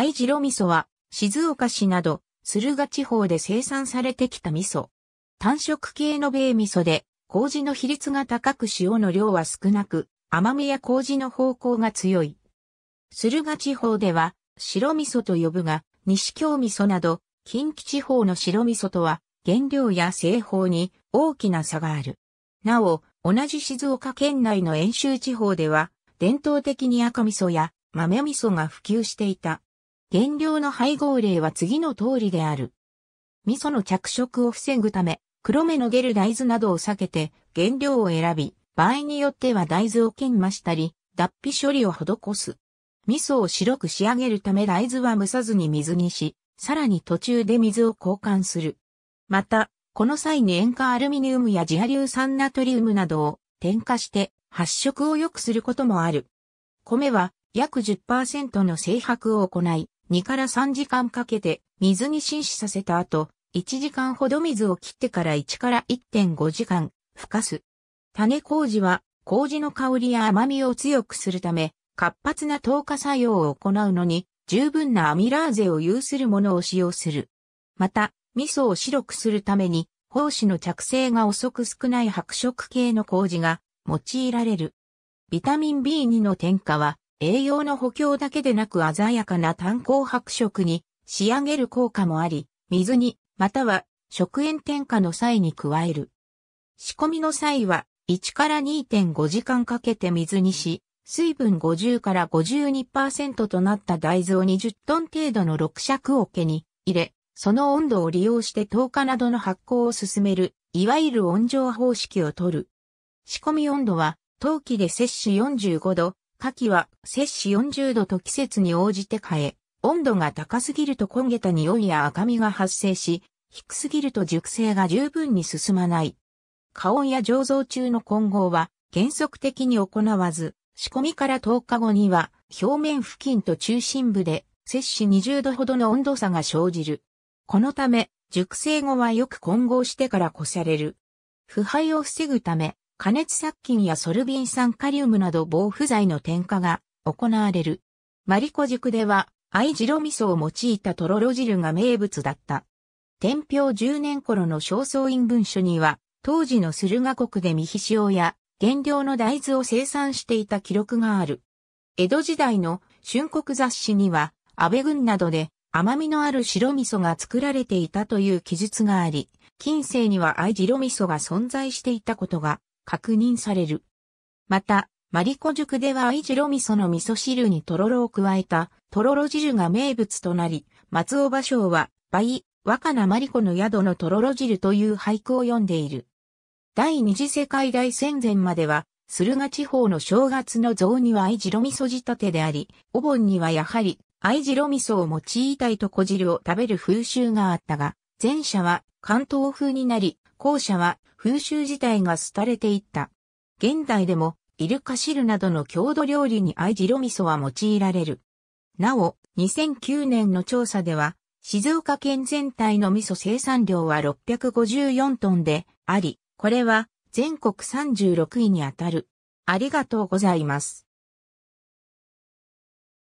藍白味噌は、静岡市など、駿河地方で生産されてきた味噌。単色系の米味噌で、麹の比率が高く塩の量は少なく、甘みや麹の方向が強い。駿河地方では、白味噌と呼ぶが、西京味噌など、近畿地方の白味噌とは、原料や製法に大きな差がある。なお、同じ静岡県内の遠州地方では、伝統的に赤味噌や豆味噌が普及していた。原料の配合例は次の通りである。味噌の着色を防ぐため、黒目のゲル大豆などを避けて原料を選び、場合によっては大豆を研磨したり、脱皮処理を施す。味噌を白く仕上げるため大豆は蒸さずに水にし、さらに途中で水を交換する。また、この際に塩化アルミニウムや自亜硫酸ナトリウムなどを添加して発色を良くすることもある。米は約10%の精白を行い、2から3時間かけて水に浸死させた後、1時間ほど水を切ってから1から1.5時間、ふかす。種麹は、麹の香りや甘みを強くするため、活発な糖化作用を行うのに、十分なアミラーゼを有するものを使用する。また、味噌を白くするために、胞子の着生が遅く少ない白色系の麹が用いられる。ビタミン B2 の添加は、栄養の補強だけでなく鮮やかな炭鉱白色に仕上げる効果もあり、水に、または食塩添加の際に加える。仕込みの際は、1から2.5時間かけて水にし、水分50から52%となった大豆を20トン程度の6尺桶に入れ、その温度を利用して10日などの発酵を進める、いわゆる温蒸方式をとる。仕込み温度は、陶器で摂取45度、火器は摂氏40度と季節に応じて変え、温度が高すぎると焦げた匂いや赤みが発生し、低すぎると熟成が十分に進まない。加温や醸造中の混合は原則的に行わず、仕込みから10日後には表面付近と中心部で摂氏20度ほどの温度差が生じる。このため、熟成後はよく混合してからこされる。腐敗を防ぐため、加熱殺菌やソルビン酸カリウムなど防腐剤の添加が行われる。マリコ塾では、藍白味噌を用いたトロロ汁が名物だった。天平10年頃の焦燥院文書には、当時の駿河国で三皮塩や原料の大豆を生産していた記録がある。江戸時代の春国雑誌には、安倍軍などで甘みのある白味噌が作られていたという記述があり、近世には藍白味噌が存在していたことが確認される。また、マリコ塾では愛知ロ味噌の味噌汁にとろろを加えた、とろろ汁が名物となり、松尾芭蕉は、倍、若菜マリコの宿のとろろ汁という俳句を読んでいる。第二次世界大戦前までは、駿河地方の正月の雑煮は愛知ロ味噌仕立てであり、お盆にはやはり愛知ロ味噌を用いたいとこ汁を食べる風習があったが、前者は関東風になり、後者は風習自体が廃れていった。現代でも、イルカ汁などの郷土料理にアイジロ味噌は用いられる。なお、2009年の調査では、静岡県全体の味噌生産量は654トンであり、これは全国36位にあたる。ありがとうございます。